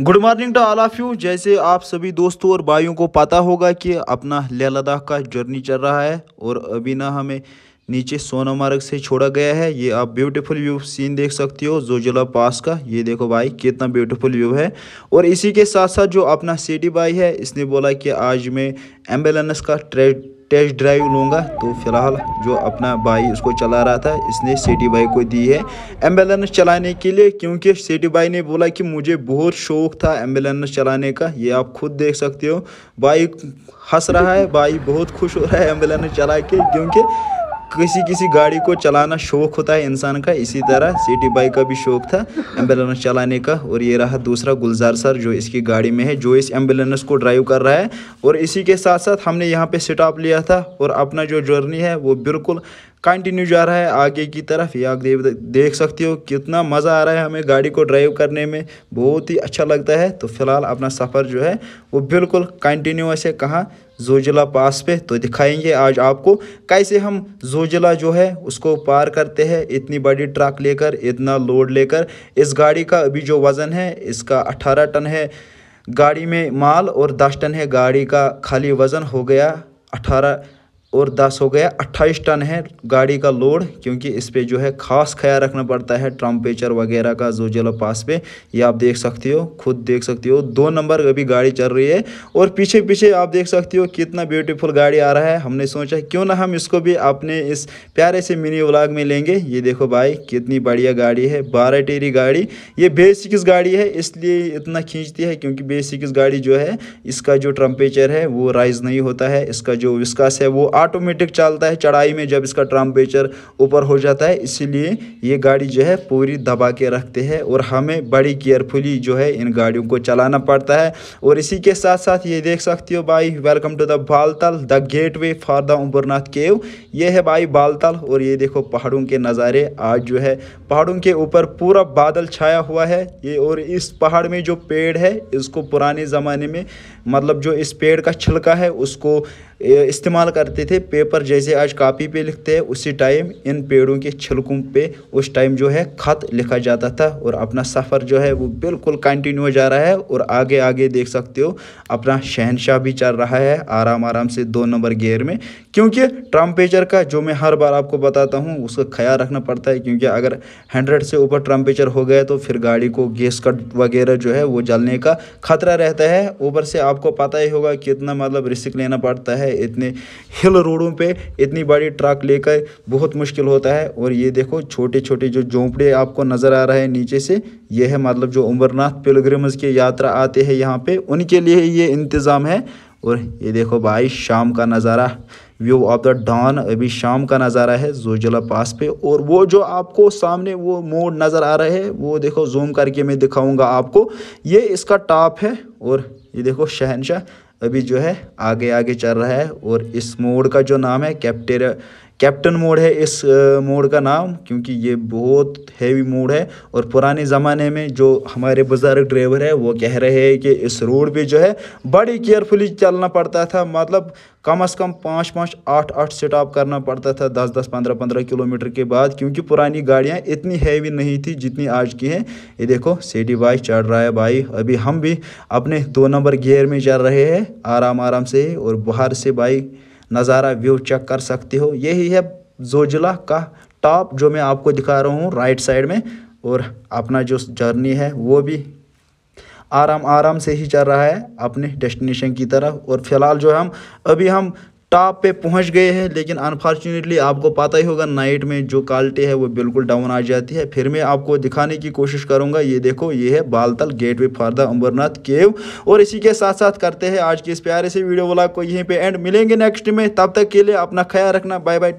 good morning to all of you जैसे आप सभी दोस्तों और भाइयों को पता होगा कि अपना लेह लद्दाख का जर्नी चल रहा है और अभी ना हमें नीचे सोनामार्ग से छोड़ा गया है ये आप ब्यूटीफुल व्यू सीन देख सकते हो जोजिला पास का ये देखो भाई कितना ब्यूटीफुल व्यू है और इसी के साथ साथ जो अपना सिटी बाई है इसने बोला कि आज मैं एम्बुलेंस का ट्रेड टेस्ट ड्राइव लूँगा तो फिलहाल जो अपना भाई उसको चला रहा था इसने सिटी बाई को दी है एम्बुलेंस चलाने के लिए क्योंकि सिटी बाई ने बोला कि मुझे बहुत शौक था एम्बुलेंस चलाने का ये आप खुद देख सकते हो भाई हंस रहा है भाई बहुत खुश हो रहा है एम्बुलेंस चला के क्योंकि किसी किसी गाड़ी को चलाना शौक होता है इंसान का इसी तरह सिटी बाइक का भी शौक था एम्बुलेंस चलाने का और ये रहा दूसरा गुलजार सर जो इसकी गाड़ी में है जो इस एम्बुलेंस को ड्राइव कर रहा है और इसी के साथ साथ हमने यहाँ पे स्टॉप लिया था और अपना जो जर्नी है वो बिल्कुल कंटिन्यू जा रहा है आगे की तरफ ये आप देख सकते हो कितना मज़ा आ रहा है हमें गाड़ी को ड्राइव करने में बहुत ही अच्छा लगता है तो फिलहाल अपना सफ़र जो है वो बिल्कुल कंटिन्यूस है कहाँ जोजिला पास पे तो दिखाएंगे आज आपको कैसे हम जोजिला जो है उसको पार करते हैं इतनी बड़ी ट्रक लेकर इतना लोड लेकर इस गाड़ी का अभी जो वज़न है इसका अट्ठारह टन है गाड़ी में माल और दस टन है गाड़ी का खाली वज़न हो गया अठारह और दस हो गया अट्ठाईस टन है गाड़ी का लोड क्योंकि इस पर जो है खास ख्याल रखना पड़ता है ट्रम्पेचर वगैरह का जो जलो पास पे ये आप देख सकते हो खुद देख सकते हो दो नंबर अभी गाड़ी चल रही है और पीछे पीछे आप देख सकते हो कितना ब्यूटीफुल गाड़ी आ रहा है हमने सोचा क्यों ना हम इसको भी अपने इस प्यारे से मिनी व्लाग में लेंगे ये देखो भाई कितनी बढ़िया गाड़ी है बारह टेरी गाड़ी ये बेसिक्स गाड़ी है इसलिए इतना खींचती है क्योंकि बेसिक्स गाड़ी जो है इसका जो ट्रम्पेचर है वो राइज नहीं होता है इसका जो विस्कास है वो ऑटोमेटिक चलता है चढ़ाई में जब इसका ट्रम्परेचर ऊपर हो जाता है इसीलिए ये गाड़ी जो है पूरी दबा के रखते हैं और हमें बड़ी केयरफुली जो है इन गाड़ियों को चलाना पड़ता है और इसी के साथ साथ ये देख सकते हो भाई welcome to the Baltal the gateway for the Ambarnath cave ये है भाई बालतल और ये देखो पहाड़ों के नज़ारे आज जो है पहाड़ों के ऊपर पूरा बादल छाया हुआ है ये और इस पहाड़ में जो पेड़ है इसको पुराने ज़माने में मतलब जो इस पेड़ का छिलका है उसको इस्तेमाल करते थे पेपर जैसे आज कापी पे लिखते हैं उसी टाइम इन पेड़ों के छिलकों पे उस टाइम जो है ख़त लिखा जाता था और अपना सफ़र जो है वो बिल्कुल कंटिन्यू जा रहा है और आगे आगे देख सकते हो अपना शहनशाह भी चल रहा है आराम आराम से दो नंबर गेयर में क्योंकि ट्रम्पेचर का जो मैं हर बार आपको बताता हूँ उसका ख्याल रखना पड़ता है क्योंकि अगर हंड्रेड से ऊपर ट्रम्पेचर हो गया तो फिर गाड़ी को गैस कट वगैरह जो है वो जलने का खतरा रहता है ऊपर से आपको पता ही होगा कितना मतलब रिस्क लेना पड़ता है इतने हिल रोडों पे इतनी बड़ी ट्रक लेकर बहुत मुश्किल होता है और ये देखो छोटे छोटे जो झोंपड़े आपको नज़र आ रहे हैं नीचे से ये है मतलब जो अमरनाथ पिलग्रम्स के यात्रा आते हैं यहाँ पर उनके लिए ये इंतज़ाम है और ये देखो भाई शाम का नज़ारा व्यू ऑफ द डॉन अभी शाम का नज़ारा है जोजिला पास पे और वो जो आपको सामने वो मोड नज़र आ रहा है वो देखो जूम करके मैं दिखाऊंगा आपको ये इसका टॉप है और ये देखो शहनशाह अभी जो है आगे आगे चल रहा है और इस मोड का जो नाम है कैप्टेरा कैप्टन मोड है इस मोड का नाम क्योंकि ये बहुत हैवी मोड है और पुराने ज़माने में जो हमारे बुज़ुर्ग ड्राइवर है वो कह रहे हैं कि इस रोड पे जो है बड़ी केयरफुली चलना पड़ता था मतलब कम अज़ कम पाँच पाँच आठ आठ स्टॉप करना पड़ता था दस दस पंद्रह पंद्रह किलोमीटर के बाद क्योंकि पुरानी गाड़ियाँ इतनी हैवी नहीं थी जितनी आज की हैं ये देखो सिटी बाइक चढ़ रहा है भाई अभी हम भी अपने दो नंबर गियर में चल रहे हैं आराम आराम से और बाहर से बाइक नज़ारा व्यू चेक कर सकते हो यही है जोजिला का टॉप जो मैं आपको दिखा रहा हूँ राइट साइड में और अपना जो जर्नी है वो भी आराम आराम से ही चल रहा है अपने डेस्टिनेशन की तरफ और फिलहाल जो हम अभी हम टॉप पे पहुंच गए हैं लेकिन अनफॉर्चुनेटली आपको पता ही होगा नाइट में जो क्वालिटी है वो बिल्कुल डाउन आ जाती है फिर मैं आपको दिखाने की कोशिश करूंगा ये देखो ये है Baltal gateway for the Ambarnath cave और इसी के साथ साथ करते हैं आज के इस प्यारे से वीडियो वाला को यहीं पे एंड मिलेंगे नेक्स्ट में तब तक के लिए अपना ख्याल रखना बाय बाय